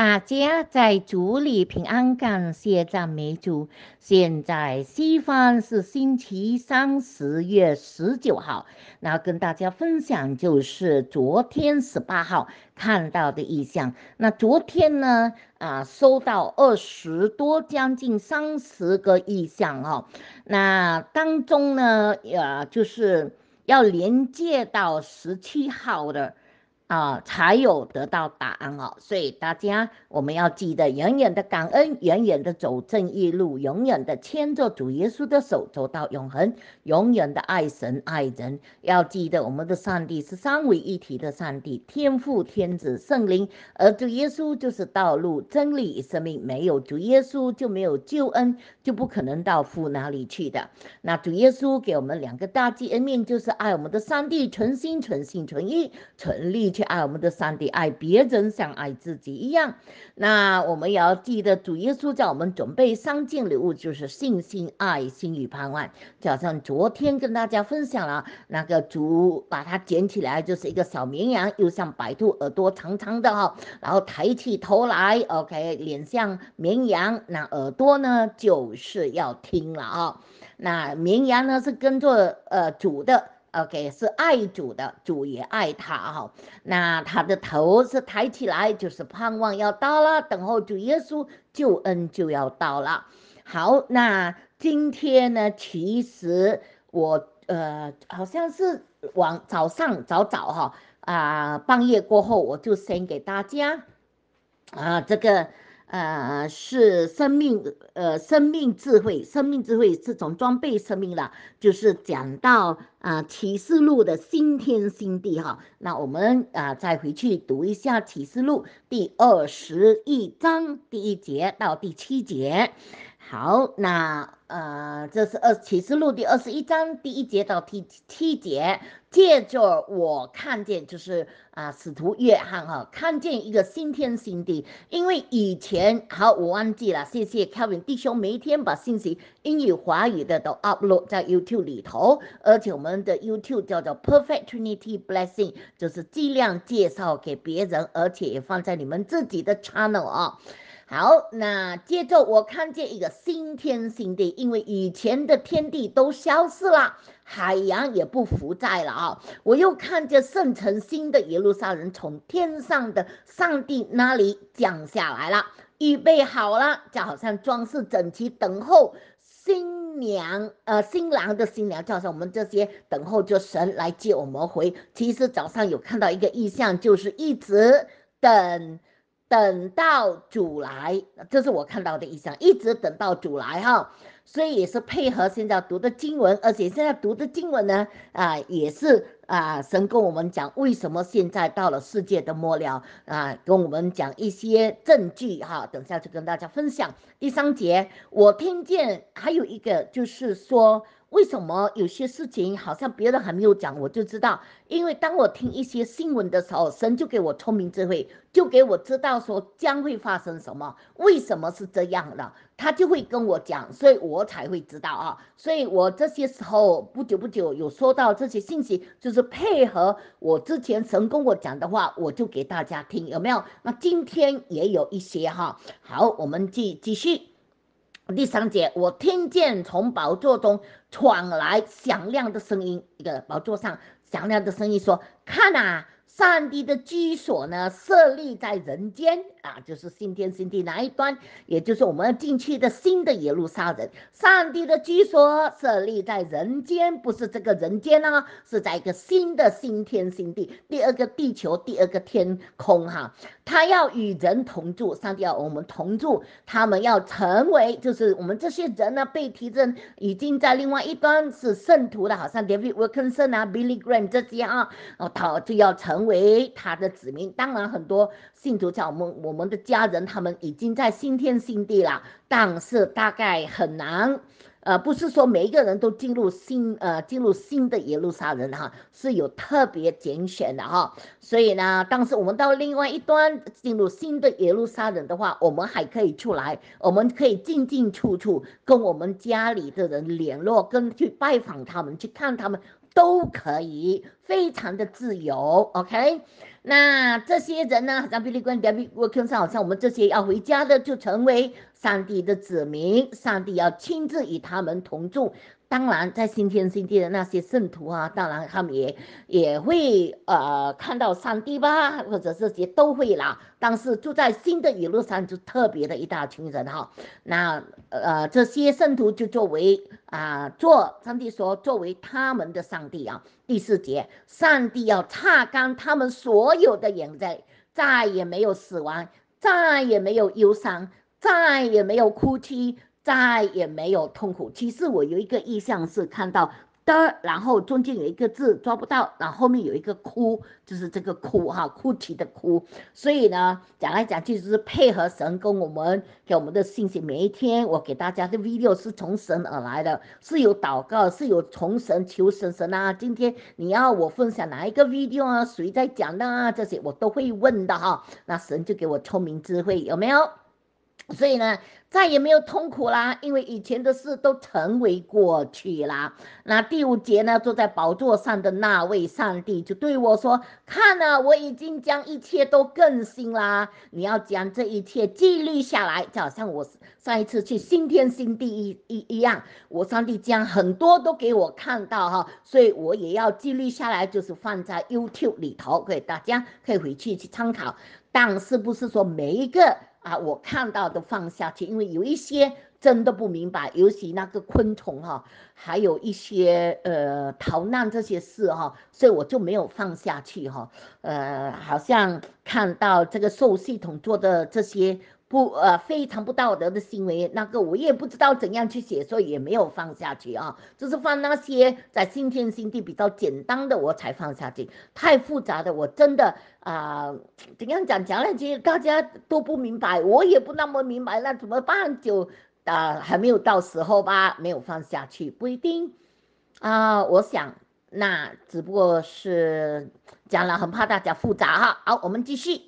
大家在主里平安感谢赞美珠。现在西方是星期三，十月十九号。那跟大家分享，就是昨天十八号看到的意向。那昨天呢，啊，收到二十多，将近三十个意向哦。那当中呢，呃，就是要连接到十七号的。啊，才有得到答案哦。所以大家，我们要记得永远的感恩，永远的走正义路，永远的牵着主耶稣的手走到永恒，永远的爱神爱人。要记得我们的上帝是三位一体的上帝，天父、天子、圣灵，而主耶稣就是道路、真理、生命。没有主耶稣就没有救恩，就不可能到父那里去的。那主耶稣给我们两个大恩命，就是爱我们的上帝，存心、存心、存意、存力。去爱我们的上帝，爱别人像爱自己一样。那我们也要记得，主耶稣叫我们准备三件礼物，就是信心、爱心与盼望。早上昨天跟大家分享了那个主，把它捡起来就是一个小绵羊，又像白兔，耳朵长长的哈，然后抬起头来，OK，脸像绵羊，那耳朵呢就是要听了啊。那绵羊呢是跟着呃主的。O.K. 是爱主的，主也爱他哈。那他的头是抬起来，就是盼望要到了，等候主耶稣救恩就要到了。好，那今天呢，其实我呃好像是往早上早早哈啊，半夜过后我就先给大家啊这个。呃，是生命，呃，生命智慧，生命智慧是种装备生命了，就是讲到啊启示录的新天新地哈，那我们啊再回去读一下启示录第二十一章第一节到第七节。好，那呃，这是《二启示录》第二十一章第一节到第七节，借着我看见就是啊，使徒约翰哈看见一个新天新地，因为以前好，我忘记了，谢谢 Kevin 弟兄每天把信息英语、华语的都 upload 在 YouTube 里头，而且我们的 YouTube 叫做 Perfect Trinity Blessing，就是尽量介绍给别人，而且也放在你们自己的 channel 啊。好，那接着我看见一个新天新地，因为以前的天地都消失了，海洋也不浮在了啊！我又看见圣城新的耶路撒冷从天上的上帝那里降下来了，预备好了，就好像装饰整齐等候新娘呃新郎的新娘，叫上我们这些等候着神来接我们回。其实早上有看到一个意象，就是一直等。等到主来，这是我看到的意象，一直等到主来哈，所以也是配合现在读的经文，而且现在读的经文呢，啊，也是啊，神跟我们讲为什么现在到了世界的末了啊，跟我们讲一些证据哈，等下就跟大家分享第三节，我听见还有一个就是说。为什么有些事情好像别人还没有讲，我就知道？因为当我听一些新闻的时候，神就给我聪明智慧，就给我知道说将会发生什么，为什么是这样的，他就会跟我讲，所以我才会知道啊。所以我这些时候不久不久有收到这些信息，就是配合我之前神跟我讲的话，我就给大家听，有没有？那今天也有一些哈。好，我们继继续。第三节，我听见从宝座中传来响亮的声音。一个宝座上响亮的声音说：“看啊！”上帝的居所呢，设立在人间啊，就是新天新地哪一端，也就是我们要进去的新的耶路撒冷。上帝的居所设立在人间，不是这个人间呢，是在一个新的新天新地，第二个地球，第二个天空哈。他要与人同住，上帝要我们同住，他们要成为，就是我们这些人呢被提升，已经在另外一端是圣徒的，好像 David Wilkinson 啊、Billy Graham 这些啊，他就要成。为他的子民，当然很多信徒像我们我们的家人，他们已经在新天新地了，但是大概很难，呃，不是说每一个人都进入新呃进入新的耶路撒冷哈，是有特别拣选的哈。所以呢，当时我们到另外一端进入新的耶路撒冷的话，我们还可以出来，我们可以进进出出，跟我们家里的人联络，跟去拜访他们，去看他们。都可以，非常的自由，OK。那这些人呢，好像《彼得公彼得沃坑》上，好像我们这些要回家的，就成为上帝的子民，上帝要亲自与他们同住。当然，在新天新地的那些圣徒啊，当然他们也也会呃看到上帝吧，或者这些都会啦。但是住在新的一路上，就特别的一大群人哈。那呃这些圣徒就作为啊，做上帝说作为他们的上帝啊。第四节，上帝要擦干他们所有的眼泪，再也没有死亡，再也没有忧伤，再也没有哭泣。再也没有痛苦。其实我有一个意向是看到的，然后中间有一个字抓不到，然后后面有一个哭，就是这个哭哈，哭啼的哭。所以呢，讲来讲去就是配合神跟我们给我们的信息。每一天我给大家的 video 是从神而来的，是有祷告，是有从神求神神啊。今天你要我分享哪一个 video 啊？谁在讲啊？这些我都会问的哈。那神就给我聪明智慧有没有？所以呢？再也没有痛苦啦，因为以前的事都成为过去啦。那第五节呢？坐在宝座上的那位上帝就对我说：“看啊，我已经将一切都更新啦，你要将这一切记录下来，就好像我上一次去新天新地一一一样。我上帝将很多都给我看到哈，所以我也要记录下来，就是放在 YouTube 里头，给大家可以回去去参考。但是不是说每一个？”啊，我看到的放下去，因为有一些真的不明白，尤其那个昆虫哈，还有一些呃逃难这些事哈，所以我就没有放下去哈。呃，好像看到这个受系统做的这些不呃非常不道德的行为，那个我也不知道怎样去写，所以也没有放下去啊。就是放那些在新天新地比较简单的，我才放下去，太复杂的我真的。啊，怎样讲讲两句，大家都不明白，我也不那么明白，那怎么办？就啊，还没有到时候吧，没有放下去，不一定啊。我想，那只不过是讲了，很怕大家复杂哈。好，我们继续，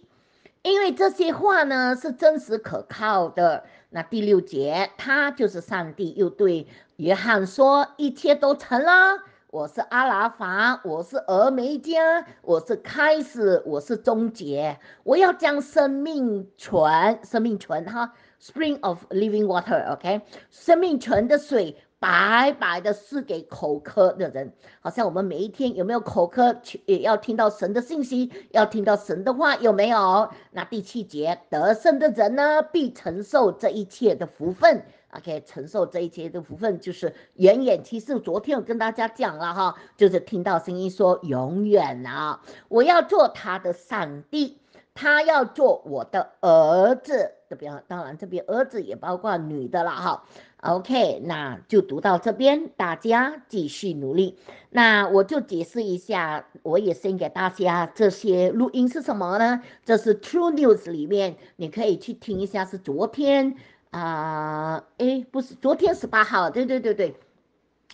因为这些话呢是真实可靠的。那第六节，他就是上帝，又对约翰说：“一切都成了。”我是阿拉法，我是峨眉家，我是开始，我是终结，我要将生命泉，生命泉哈，Spring of Living Water，OK，生命泉的水白白的赐给口渴的人。好像我们每一天有没有口渴，也要听到神的信息，要听到神的话，有没有？那第七节，得胜的人呢，必承受这一切的福分。O.K. 承受这一切的福分就是远远。其实昨天我跟大家讲了哈，就是听到声音说永远啊，我要做他的上帝，他要做我的儿子。这边当然这边儿子也包括女的了哈。O.K. 那就读到这边，大家继续努力。那我就解释一下，我也先给大家这些录音是什么呢？这是 True News 里面，你可以去听一下，是昨天。啊，哎，不是，昨天十八号，对对对对，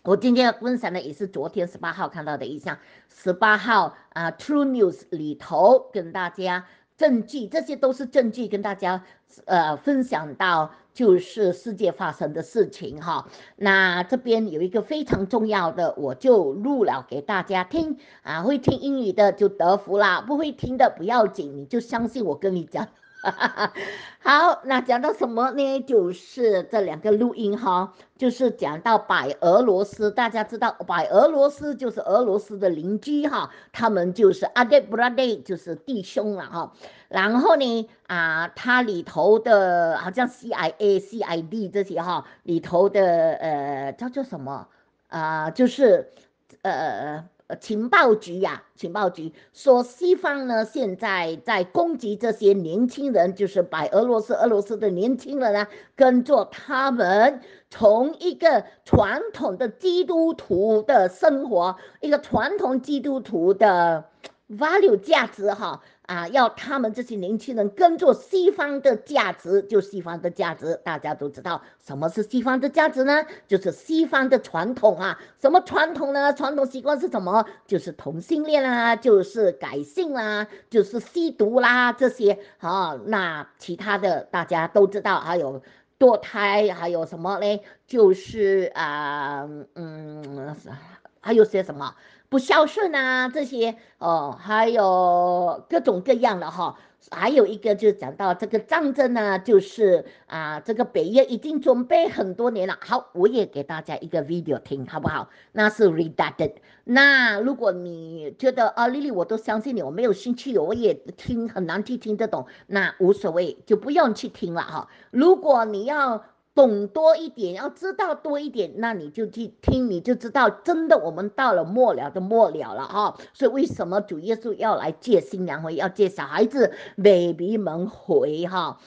我今天分享的也是昨天十八号看到的一项，十八号啊，True News 里头跟大家证据，这些都是证据跟大家呃分享到，就是世界发生的事情哈。那这边有一个非常重要的，我就录了给大家听啊，会听英语的就得福啦，不会听的不要紧，你就相信我跟你讲。好，那讲到什么呢？就是这两个录音哈，就是讲到白俄罗斯，大家知道白俄罗斯就是俄罗斯的邻居哈，他们就是阿德布拉德就是弟兄了哈。然后呢啊，它里头的好像 CIA、c i d 这些哈，里头的呃叫做什么啊？就是呃。呃，情报局呀，情报局说西方呢现在在攻击这些年轻人，就是把俄罗斯俄罗斯的年轻人呢跟做他们从一个传统的基督徒的生活，一个传统基督徒的 value 价值哈。啊，要他们这些年轻人跟着西方的价值，就西方的价值，大家都知道什么是西方的价值呢？就是西方的传统啊，什么传统呢？传统习惯是什么？就是同性恋啦，就是改性啦，就是吸毒啦这些啊，那其他的大家都知道，还有。堕胎还有什么嘞？就是啊，嗯，还有些什么不孝顺啊，这些哦，还有各种各样的哈。还有一个就是讲到这个战争呢，就是啊，这个北约已经准备很多年了。好，我也给大家一个 video 听，好不好？那是 redacted。那如果你觉得啊，丽丽我都相信你，我没有兴趣，我也听很难听，听得懂，那无所谓，就不用去听了哈。如果你要，懂多一点，要知道多一点，那你就去听，你就知道，真的，我们到了末了的末了了哈。所以为什么主耶稣要来借新娘回，要借小孩子、baby 们回哈？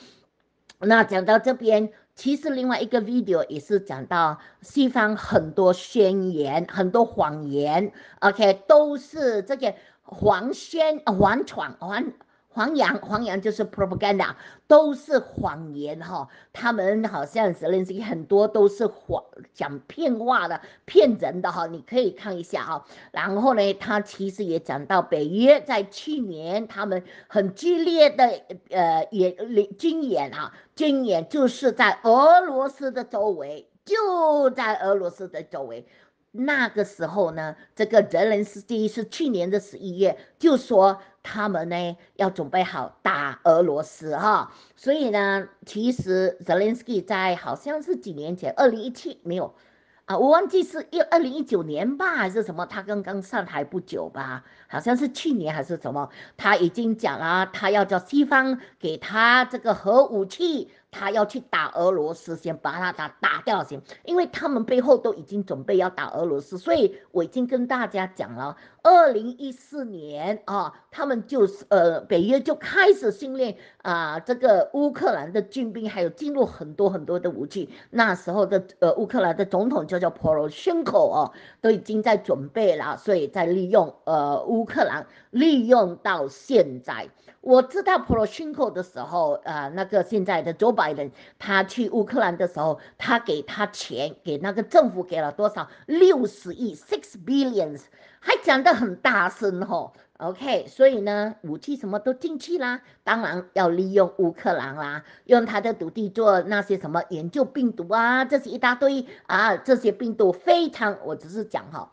那讲到这边，其实另外一个 video 也是讲到西方很多宣言、很多谎言，OK，都是这个黄宣、黄闯、黄。黄洋，黄洋就是 propaganda，都是谎言哈。他们好像责任心很多都是谎讲骗话的，骗人的哈。你可以看一下哈。然后呢，他其实也讲到北约在去年他们很激烈的呃演军演哈，军演就是在俄罗斯的周围，就在俄罗斯的周围。那个时候呢，这个泽连斯基是去年的十一月就说他们呢要准备好打俄罗斯哈，所以呢，其实泽连斯基在好像是几年前，二零一七没有，啊，我忘记是二二零一九年吧还是什么，他刚刚上台不久吧，好像是去年还是什么，他已经讲了他要叫西方给他这个核武器。他要去打俄罗斯，先把他打打掉先，因为他们背后都已经准备要打俄罗斯，所以我已经跟大家讲了，二零一四年啊，他们就是呃北约就开始训练啊这个乌克兰的军兵，还有进入很多很多的武器，那时候的呃乌克兰的总统就叫 Poroshenko 哦，都已经在准备了，所以在利用呃乌克兰利用到现在。我知道 Proshenko 的时候，啊，那个现在的 Joe Biden，他去乌克兰的时候，他给他钱，给那个政府给了多少？六十亿，six billions，还讲的很大声哦。OK，所以呢，武器什么都进去啦，当然要利用乌克兰啦，用他的土地做那些什么研究病毒啊，这是一大堆啊，这些病毒非常，我只是讲哈。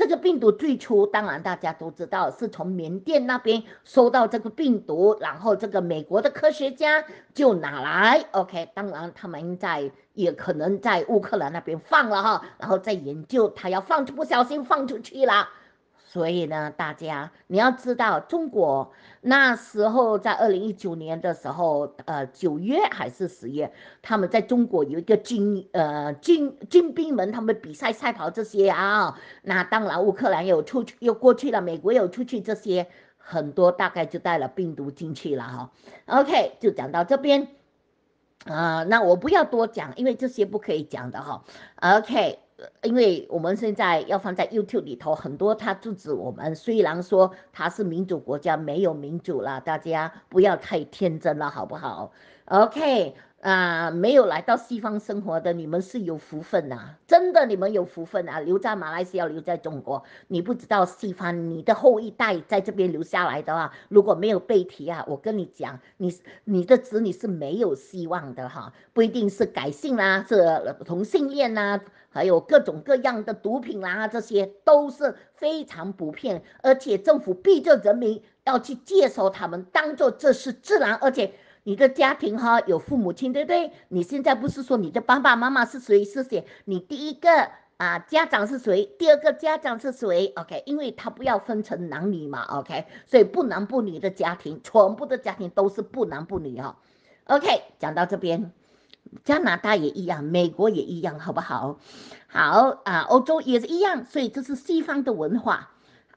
这个病毒最初，当然大家都知道，是从缅甸那边收到这个病毒，然后这个美国的科学家就拿来，OK，当然他们在也可能在乌克兰那边放了哈，然后再研究，他要放，出不小心放出去了。所以呢，大家你要知道，中国那时候在二零一九年的时候，呃，九月还是十月，他们在中国有一个军呃军军兵们他们比赛赛跑这些啊，那当然乌克兰又出去又过去了，美国又出去这些很多，大概就带了病毒进去了哈。OK，就讲到这边啊，那我不要多讲，因为这些不可以讲的哈。OK。因为我们现在要放在 YouTube 里头，很多他阻止我们。虽然说他是民主国家，没有民主了，大家不要太天真了，好不好？OK，啊，没有来到西方生活的你们是有福分呐，真的你们有福分啊！留在马来西亚，留在中国，你不知道西方，你的后一代在这边留下来的话，如果没有被提啊，我跟你讲，你你的子女是没有希望的哈，不一定是改姓啦，是同性恋呐。还有各种各样的毒品啦，这些都是非常普遍，而且政府逼着人民要去接受他们，当做这是自然。而且你的家庭哈，有父母亲，对不对？你现在不是说你的爸爸妈妈是谁是谁？你第一个啊，家长是谁？第二个家长是谁？OK，因为他不要分成男女嘛，OK，所以不男不女的家庭，全部的家庭都是不男不女哈。OK，讲到这边。加拿大也一样，美国也一样，好不好？好啊，欧洲也是一样，所以这是西方的文化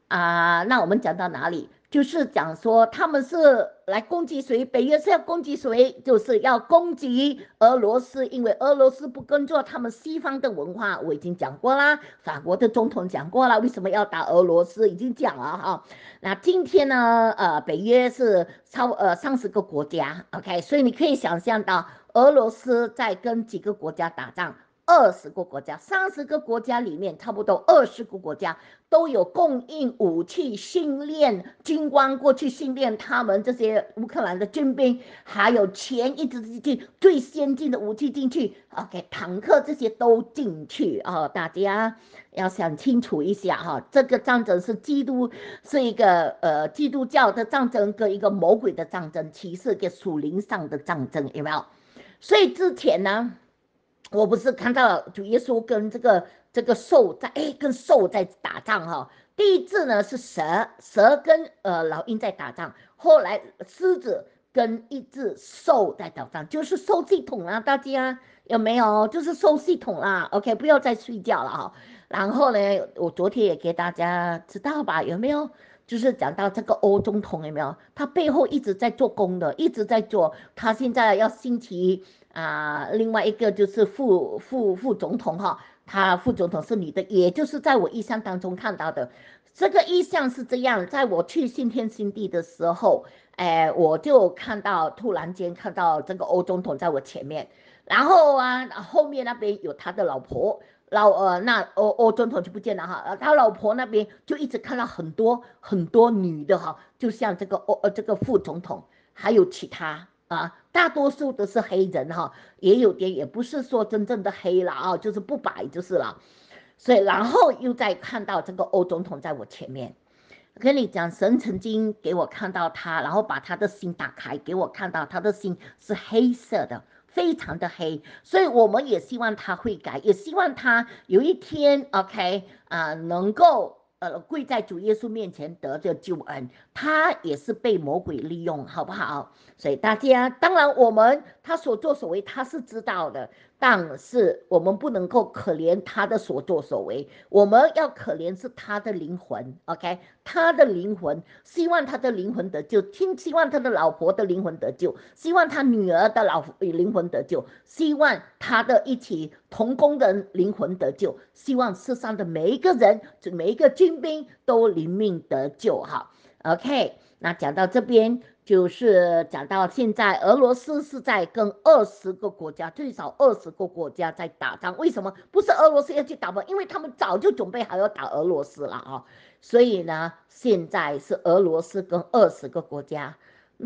啊。那我们讲到哪里？就是讲说他们是来攻击谁？北约是要攻击谁？就是要攻击俄罗斯，因为俄罗斯不跟做他们西方的文化。我已经讲过啦，法国的总统讲过了，为什么要打俄罗斯？已经讲了哈。那今天呢？呃，北约是超呃三十个国家，OK，所以你可以想象到。俄罗斯在跟几个国家打仗，二十个国家、三十个国家里面，差不多二十个国家都有供应武器、训练军官过去训练他们这些乌克兰的军兵，还有钱一直进最先进的武器进去，OK，坦克这些都进去啊！大家要想清楚一下哈，这个战争是基督是一个呃基督教的战争跟一个魔鬼的战争，骑士跟属灵上的战争有没有？所以之前呢，我不是看到主耶稣跟这个这个兽在哎，跟兽在打仗哈。第一次呢是蛇蛇跟呃老鹰在打仗，后来狮子跟一只兽在打仗，就是兽系统啊，大家有没有？就是兽系统啦。OK，不要再睡觉了哈。然后呢，我昨天也给大家知道吧，有没有？就是讲到这个欧总统有没有？他背后一直在做工的，一直在做。他现在要兴起啊，另外一个就是副副副总统哈，他副总统是女的，也就是在我意象当中看到的。这个意象是这样，在我去新天新地的时候，哎，我就看到突然间看到这个欧总统在我前面，然后啊，后面那边有他的老婆。老呃，那欧欧总统就不见了哈，他老婆那边就一直看到很多很多女的哈，就像这个欧呃这个副总统，还有其他啊，大多数都是黑人哈，也有点也不是说真正的黑了啊，就是不白就是了。所以然后又再看到这个欧总统在我前面，跟你讲神曾经给我看到他，然后把他的心打开，给我看到他的心是黑色的。非常的黑，所以我们也希望他会改，也希望他有一天，OK 啊，能够呃跪在主耶稣面前得着救恩。他也是被魔鬼利用，好不好？所以大家，当然我们。他所作所为，他是知道的，但是我们不能够可怜他的所作所为，我们要可怜是他的灵魂，OK，他的灵魂，希望他的灵魂得救，听，希望他的老婆的灵魂得救，希望他女儿的老灵魂得救，希望他的一起同工的灵魂得救，希望世上的每一个人，就每一个军兵都灵命得救哈，OK，那讲到这边。就是讲到现在，俄罗斯是在跟二十个国家，最少二十个国家在打仗。为什么不是俄罗斯要去打？因为他们早就准备好要打俄罗斯了啊！所以呢，现在是俄罗斯跟二十个国家，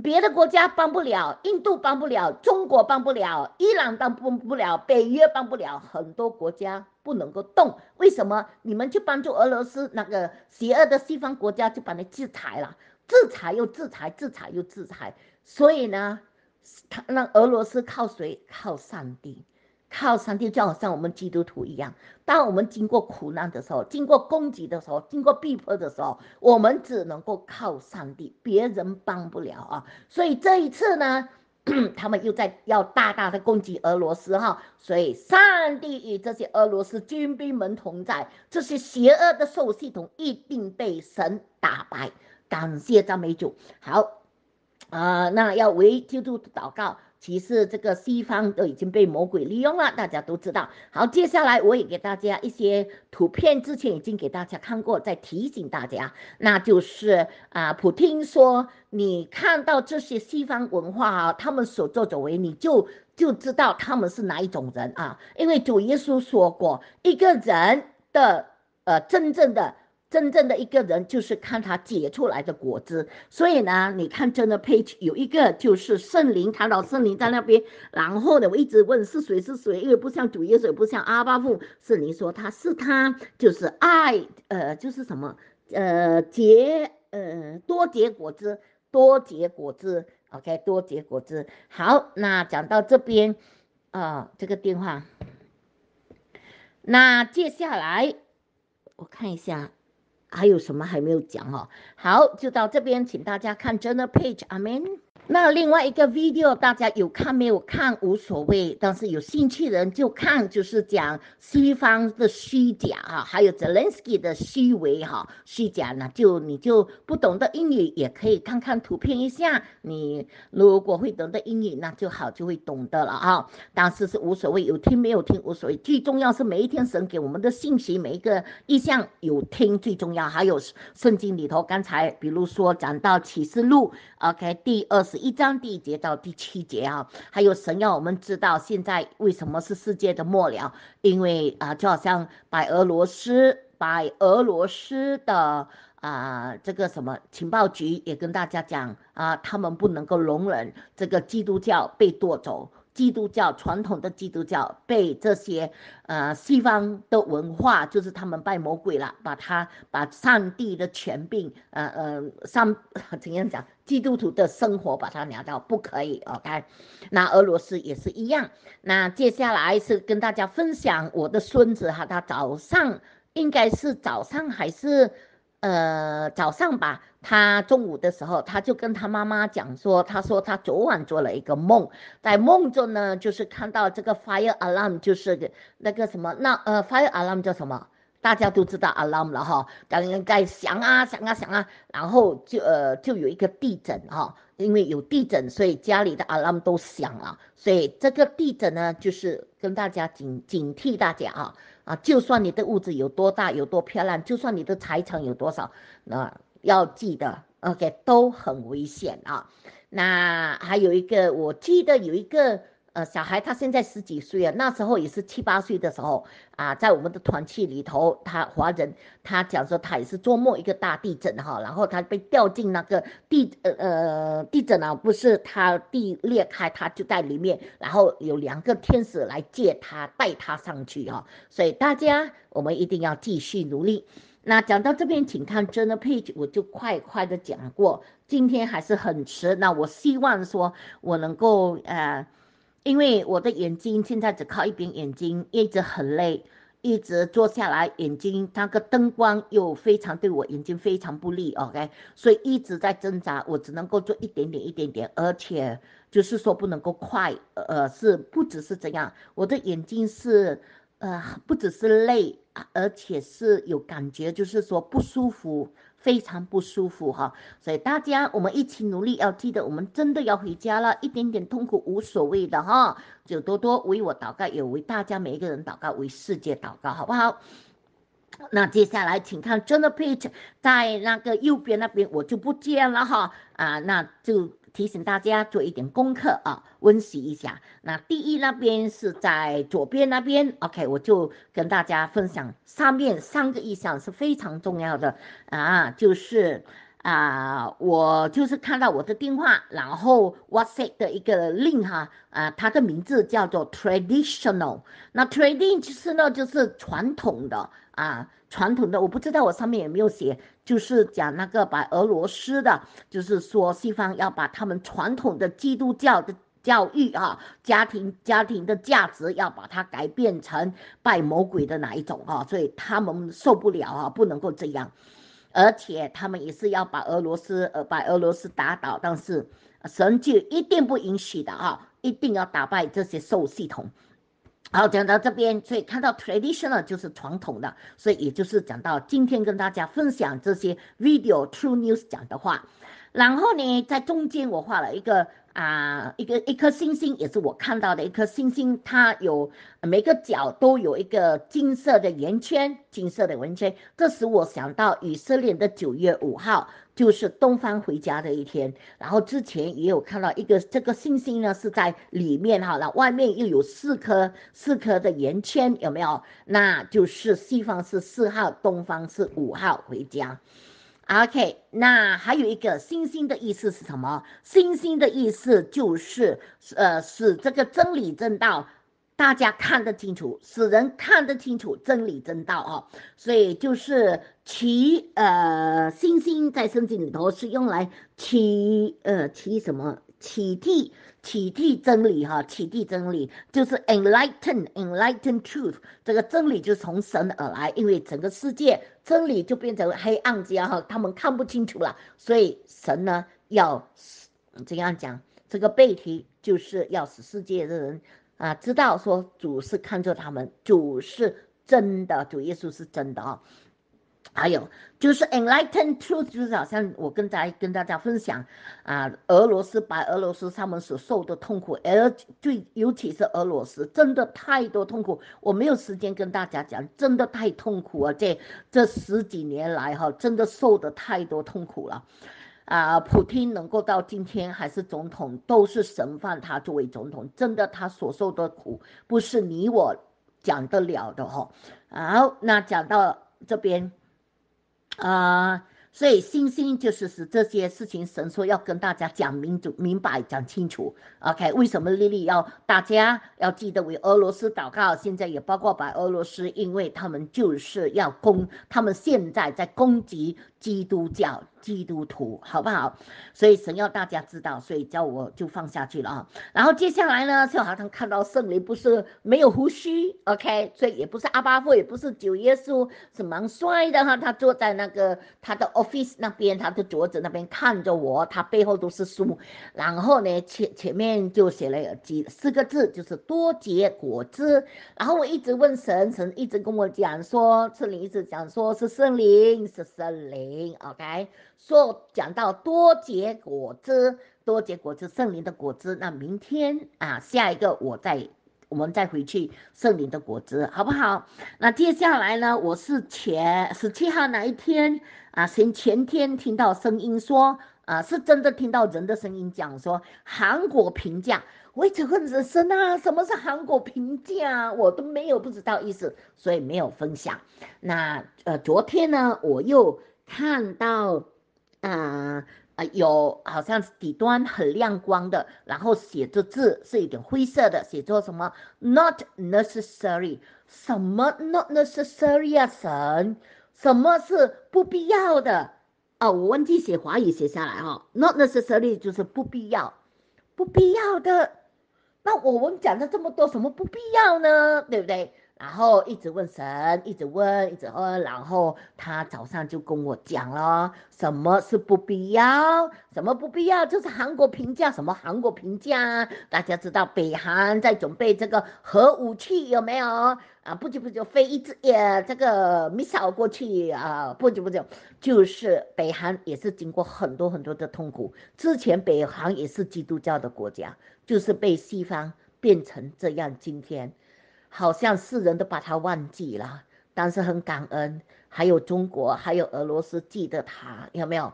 别的国家帮不了，印度帮不了，中国帮不了，伊朗帮不了，北约帮不了，很多国家不能够动。为什么你们去帮助俄罗斯？那个邪恶的西方国家就把你制裁了。制裁又制裁，制裁又制裁，所以呢，他让俄罗斯靠谁？靠上帝，靠上帝，就好像我们基督徒一样。当我们经过苦难的时候，经过攻击的时候，经过逼迫的时候，我们只能够靠上帝，别人帮不了啊。所以这一次呢，他们又在要大大的攻击俄罗斯哈。所以上帝与这些俄罗斯军兵们同在，这些邪恶的兽系统一定被神打败。感谢赞美主，好，啊，那要为基督祷告。其实这个西方都已经被魔鬼利用了，大家都知道。好，接下来我也给大家一些图片，之前已经给大家看过，再提醒大家，那就是啊，普听说你看到这些西方文化啊，他们所作所为，你就就知道他们是哪一种人啊。因为主耶稣说过，一个人的呃真正的。真正的一个人就是看他结出来的果子，所以呢，你看真的佩奇有一个就是圣灵，他老圣灵在那边，然后呢，我一直问是谁是谁，因为不像主耶稣，不像阿巴父，圣灵说他是他，就是爱，呃，就是什么，呃，结，呃，多结果子，多结果子，OK，多结果子，好，那讲到这边，呃，这个电话，那接下来我看一下。还有什么还没有讲哦？好，就到这边，请大家看真的 page，阿门。那另外一个 video 大家有看没有看无所谓，但是有兴趣人就看，就是讲西方的虚假哈，还有 n s 斯基的虚伪哈，虚假呢就你就不懂得英语也可以看看图片一下，你如果会懂得英语那就好，就会懂得了啊。但是是无所谓，有听没有听无所谓，最重要是每一天神给我们的信息，每一个意向有听最重要。还有圣经里头刚才比如说讲到启示录。OK，第二十一章第一节到第七节啊，还有神要我们知道现在为什么是世界的末了，因为啊，就好像白俄罗斯，白俄罗斯的啊这个什么情报局也跟大家讲啊，他们不能够容忍这个基督教被夺走，基督教传统的基督教被这些呃西方的文化，就是他们拜魔鬼了，把他把上帝的权柄，呃呃，上 怎样讲？基督徒的生活把它聊到不可以，OK？那俄罗斯也是一样。那接下来是跟大家分享我的孙子哈，他早上应该是早上还是呃早上吧？他中午的时候他就跟他妈妈讲说，他说他昨晚做了一个梦，在梦中呢就是看到这个 fire alarm，就是那个什么那呃 fire alarm 叫什么？大家都知道 alarm 了哈，刚刚在响啊响啊响啊，然后就呃就有一个地震哈，因为有地震，所以家里的 alarm 都响了，所以这个地震呢，就是跟大家警警惕大家啊啊，就算你的屋子有多大，有多漂亮，就算你的财产有多少，那要记得 OK 都很危险啊。那还有一个，我记得有一个。呃，小孩他现在十几岁啊，那时候也是七八岁的时候啊，在我们的团契里头，他华人，他讲说他也是做梦一个大地震哈，然后他被掉进那个地呃呃地震啊，不是他地裂开，他就在里面，然后有两个天使来接他带他上去哈，所以大家我们一定要继续努力。那讲到这边，请看真的配 e 我就快快的讲过，今天还是很迟，那我希望说我能够呃。因为我的眼睛现在只靠一边眼睛，一直很累，一直坐下来，眼睛那个灯光又非常对我眼睛非常不利，OK，所以一直在挣扎，我只能够做一点点一点点，而且就是说不能够快，呃，是不只是这样，我的眼睛是，呃，不只是累，而且是有感觉，就是说不舒服。非常不舒服哈，所以大家我们一起努力，要记得我们真的要回家了，一点点痛苦无所谓的哈，就多多为我祷告，也为大家每一个人祷告，为世界祷告，好不好？那接下来请看真的 page，在那个右边那边我就不见了哈啊，那就。提醒大家做一点功课啊，温习一下。那第一那边是在左边那边，OK，我就跟大家分享上面三个意向是非常重要的啊，就是啊，我就是看到我的电话，然后 WhatsApp 的一个令哈，啊，它的名字叫做 Traditional，那 Traditional 就是传统的啊，传统的，我不知道我上面有没有写。就是讲那个把俄罗斯的，就是说西方要把他们传统的基督教的教育啊，家庭家庭的价值要把它改变成拜魔鬼的哪一种啊，所以他们受不了啊，不能够这样，而且他们也是要把俄罗斯呃把俄罗斯打倒，但是神界一定不允许的啊，一定要打败这些兽系统。好，讲到这边，所以看到 traditional 就是传统的，所以也就是讲到今天跟大家分享这些 video t r o u e news 讲的话。然后呢，在中间我画了一个啊，一个一颗星星，也是我看到的一颗星星，它有每个角都有一个金色的圆圈，金色的圆圈，这使我想到以色列的九月五号就是东方回家的一天。然后之前也有看到一个这个星星呢，是在里面哈，那外面又有四颗四颗的圆圈，有没有？那就是西方是四号，东方是五号回家。OK，那还有一个“星星”的意思是什么？“星星”的意思就是，呃，使这个真理正道大家看得清楚，使人看得清楚真理正道啊。所以就是其呃，“星星”在圣经里头是用来启，呃，启什么？启地。启迪真理，哈，启迪真理就是 e n l i g h t e n e n l i g h t e n truth。这个真理就从神而来，因为整个世界真理就变成黑暗这样，哈，他们看不清楚了。所以神呢，要怎样讲？这个背题就是要使世界的人啊知道，说主是看着他们，主是真的，主耶稣是真的啊。还有就是 enlightened truth，就是好像我跟在跟大家分享啊，俄罗斯白俄罗斯他们所受的痛苦，而最尤其是俄罗斯，真的太多痛苦，我没有时间跟大家讲，真的太痛苦了。这这十几年来哈，真的受的太多痛苦了，啊，普京能够到今天还是总统，都是神犯，他作为总统，真的他所受的苦不是你我讲得了的哈。好，那讲到这边。啊，所以星星就是是这些事情，神说要跟大家讲民主、明白、讲清楚。OK，为什么丽丽要大家要记得为俄罗斯祷告？现在也包括白俄罗斯，因为他们就是要攻，他们现在在攻击。基督教基督徒好不好？所以神要大家知道，所以叫我就放下去了啊。然后接下来呢，就好像看到圣灵不是没有胡须，OK，所以也不是阿巴布，也不是九耶稣，是蛮帅的哈。他坐在那个他的 office 那边，他的桌子那边看着我，他背后都是书，然后呢前前面就写了几四个字，就是多结果子。然后我一直问神，神一直跟我讲说，圣灵一直讲说是圣灵，是圣灵。o k 说讲到多结果汁，多结果汁圣灵的果汁，那明天啊，下一个我再，我们再回去圣灵的果汁，好不好？那接下来呢，我是前十七号那一天啊？前前天听到声音说啊，是真的听到人的声音讲说韩国评价，我只问人生啊，什么是韩国评价？我都没有不知道意思，所以没有分享。那呃，昨天呢，我又。看到，啊、呃，有好像底端很亮光的，然后写着字是有点灰色的，写着什么？Not necessary，什么？Not necessary 啊，神，什么是不必要的？啊，我忘记写华语写下来哈。Not necessary 就是不必要，不必要的。那我们讲了这么多，什么不必要呢？对不对？然后一直问神，一直问，一直问。然后他早上就跟我讲了：什么是不必要？什么不必要？就是韩国评价什么？韩国评价？大家知道北韩在准备这个核武器有没有？啊，不久不久飞一只，呃，这个 missile 过去啊，不久不久，就是北韩也是经过很多很多的痛苦。之前北韩也是基督教的国家，就是被西方变成这样。今天。好像世人都把他忘记了，但是很感恩。还有中国，还有俄罗斯记得他，有没有？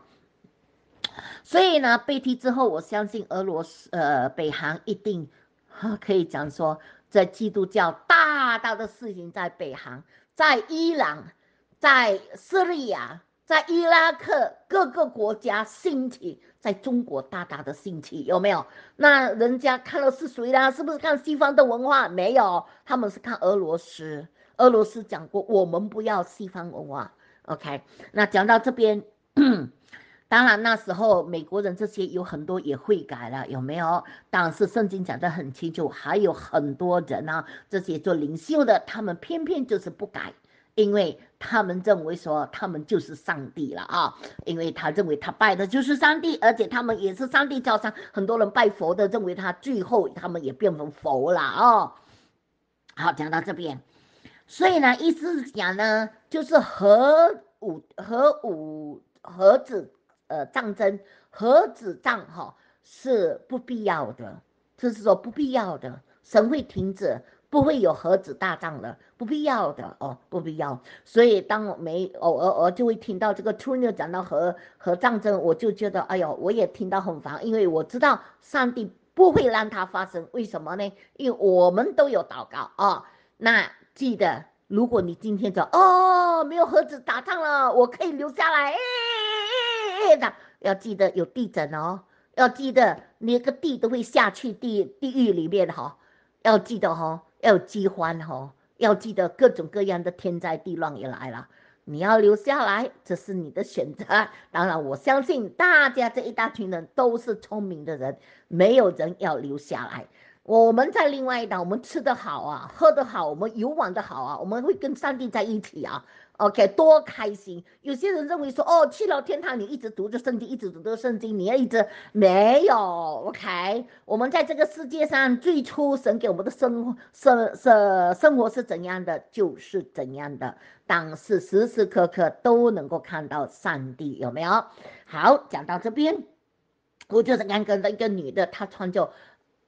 所以呢，被踢之后，我相信俄罗斯呃北韩一定，可以讲说，在基督教大大的事情在北韩，在伊朗，在叙利亚。在伊拉克各个国家兴起，在中国大大的兴起，有没有？那人家看的是谁啦？是不是看西方的文化？没有，他们是看俄罗斯。俄罗斯讲过，我们不要西方文化。OK，那讲到这边，当然那时候美国人这些有很多也会改了，有没有？但是圣经讲得很清楚，还有很多人呢，这些做领袖的，他们偏偏就是不改。因为他们认为说他们就是上帝了啊，因为他认为他拜的就是上帝，而且他们也是上帝教上，很多人拜佛的认为他最后他们也变成佛了啊。好，讲到这边，所以呢，意思是讲呢，就是核武核武核子呃战争核子战哈是不必要的，就是说不必要的，神会停止。不会有核子大战了，不必要的哦，不必要。所以当我没偶尔而就会听到这个 Tune 讲到核核战争，我就觉得哎呦，我也听到很烦，因为我知道上帝不会让它发生。为什么呢？因为我们都有祷告啊。那记得，如果你今天走哦，没有核子打仗了，我可以留下来。哎哎哎哎的要记得有地震哦，要记得那个地都会下去地地狱里面哈，要记得哈。要饥荒哈，要记得各种各样的天灾地乱也来了，你要留下来，这是你的选择。当然，我相信大家这一大群人都是聪明的人，没有人要留下来。我们在另外一档，我们吃的好啊，喝的好，我们游玩的好啊，我们会跟上帝在一起啊。OK，多开心！有些人认为说，哦，去了天堂，你一直读着圣经，一直读着圣经，你要一直没有 OK？我们在这个世界上最初神给我们的生生生生活是怎样的，就是怎样的。但是时时刻刻都能够看到上帝，有没有？好，讲到这边，我就是刚刚的一个女的，她穿着，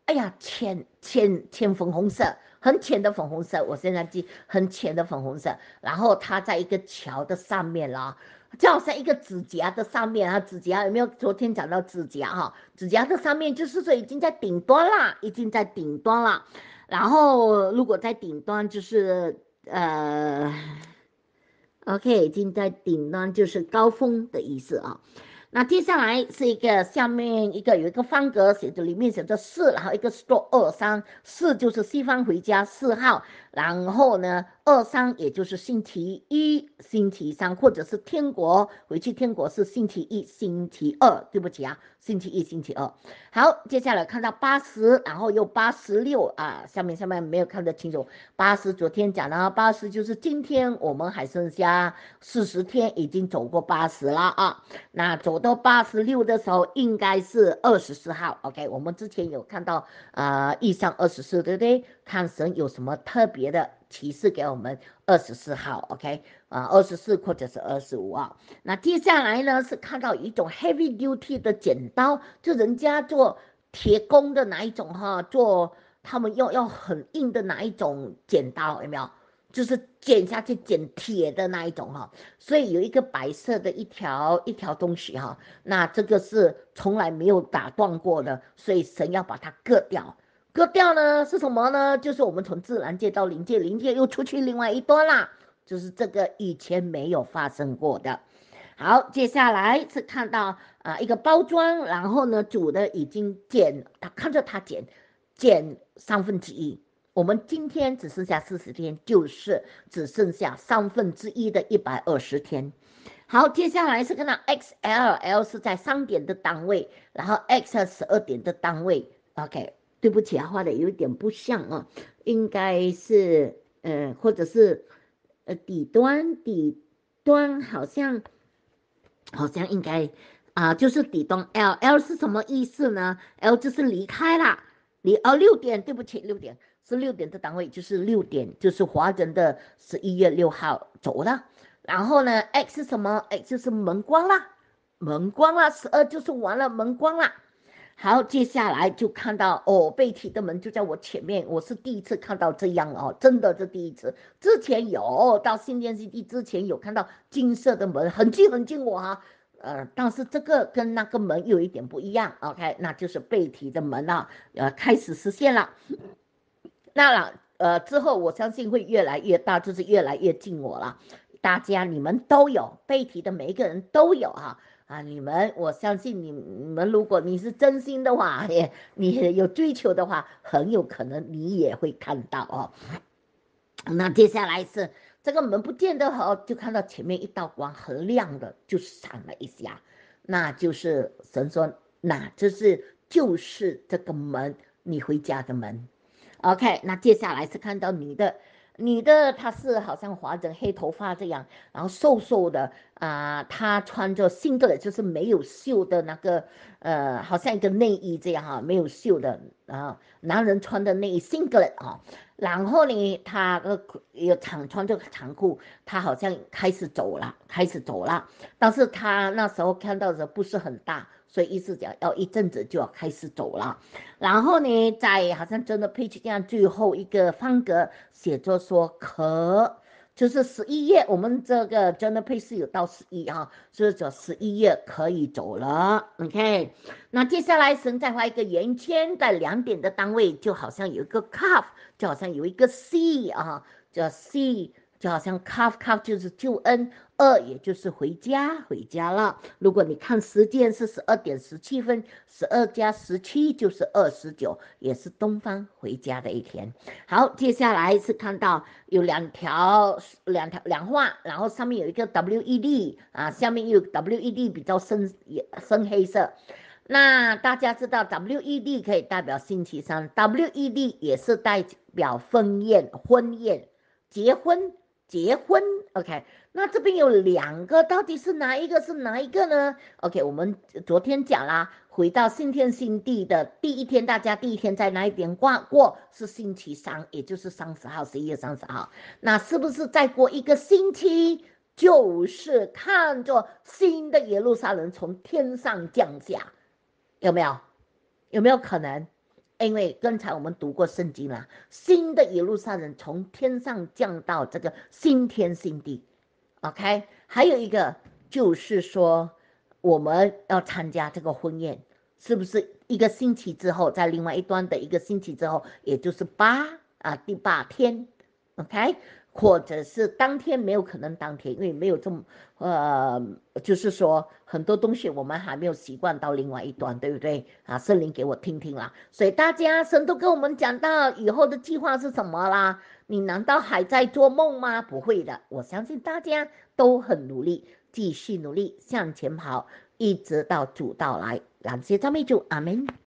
哎呀，浅浅浅粉红色。很浅的粉红色，我现在记很浅的粉红色，然后它在一个桥的上面啦，就好像一个指甲的上面，啊，指甲有没有？昨天讲到指甲哈，指甲的上面就是说已经在顶端啦，已经在顶端了，然后如果在顶端就是呃，OK，已经在顶端就是高峰的意思啊。那接下来是一个下面一个有一个方格写着里面写着四，然后一个 store 二三四就是西方回家四号，然后呢。二三，也就是星期一、星期三，或者是天国回去天国是星期一、星期二。对不起啊，星期一、星期二。好，接下来看到八十，然后又八十六啊，下面下面没有看得清楚。八十，昨天讲了八十就是今天我们还剩下四十天，已经走过八十了啊。那走到八十六的时候，应该是二十四号。OK，我们之前有看到啊，意象二十四，对不对？看神有什么特别的。提示给我们二十四号，OK，啊，二十四或者是二十五号。那接下来呢是看到一种 heavy duty 的剪刀，就人家做铁工的哪一种哈，做他们要要很硬的哪一种剪刀，有没有？就是剪下去剪铁的那一种哈。所以有一个白色的一条一条东西哈，那这个是从来没有打断过的，所以神要把它割掉。割掉呢是什么呢？就是我们从自然界到临界，临界又出去另外一端啦，就是这个以前没有发生过的。好，接下来是看到啊一个包装，然后呢主的已经减，看着他减，减三分之一。我们今天只剩下四十天，就是只剩下三分之一的一百二十天。好，接下来是看到 xll 是在三点的单位，然后 x 十二点的单位，OK。对不起，啊，画的有点不像啊，应该是呃，或者是呃底端底端好像好像应该啊，就是底端 L L 是什么意思呢？L 就是离开啦，离哦六点对不起，六点是六点的单位，就是六点就是华人的十一月六号走了。然后呢 X 什么 X 就是门关啦，门关啦，十二就是完了，门关啦。好，接下来就看到哦，被提的门就在我前面，我是第一次看到这样哦，真的，是第一次。之前有到新天地之前有看到金色的门，很近很近我哈，呃，但是这个跟那个门有一点不一样，OK，那就是背提的门啊，呃，开始实现了。那了，呃之后我相信会越来越大，就是越来越近我了。大家你们都有背提的，每一个人都有哈。啊，你们，我相信你，你们如果你是真心的话，也你有追求的话，很有可能你也会看到哦。那接下来是这个门不见得哦，就看到前面一道光很亮的就闪了一下，那就是神说，那就是就是这个门，你回家的门。OK，那接下来是看到你的。女的，她是好像划着黑头发这样，然后瘦瘦的啊，她穿着性格的就是没有袖的那个，呃，好像一个内衣这样哈，没有袖的。啊，男人穿的内衣性的啊，然后呢，他呃有长穿这个长裤，他好像开始走了，开始走了，但是他那时候看到的不是很大。所以意思讲，要一阵子就要开始走了。然后呢，在好像真的 p a 这样最后一个方格写着说可，就是十一月，我们这个真的配是有到十一啊，所以说十一月可以走了。OK，那接下来，神再画一个圆圈，在两点的单位，就好像有一个 c a l f 就好像有一个 C 啊，叫 C，就好像 c a l f c a l f 就是救恩。二，也就是回家，回家了。如果你看时间是十二点十七分，十二加十七就是二十九，也是东方回家的一天。好，接下来是看到有两条，两条两画，然后上面有一个 W E D 啊，下面有 W E D，比较深也深黑色。那大家知道 W E D 可以代表星期三，W E D 也是代表婚宴、婚宴、结婚。结婚，OK，那这边有两个，到底是哪一个是哪一个呢？OK，我们昨天讲啦，回到新天新地的第一天，大家第一天在哪一边挂过？是星期三，也就是三十号，十一月三十号。那是不是再过一个星期，就是看着新的耶路撒冷从天上降下？有没有？有没有可能？因为刚才我们读过圣经了，新的耶路撒冷从天上降到这个新天新地，OK。还有一个就是说，我们要参加这个婚宴，是不是一个星期之后，在另外一端的一个星期之后，也就是八啊第八天，OK。或者是当天没有可能，当天因为没有这么，呃，就是说很多东西我们还没有习惯到另外一端，对不对啊？圣灵给我听听啦。所以大家神都跟我们讲到以后的计划是什么啦？你难道还在做梦吗？不会的，我相信大家都很努力，继续努力向前跑，一直到主到来。感谢赞美主，阿门。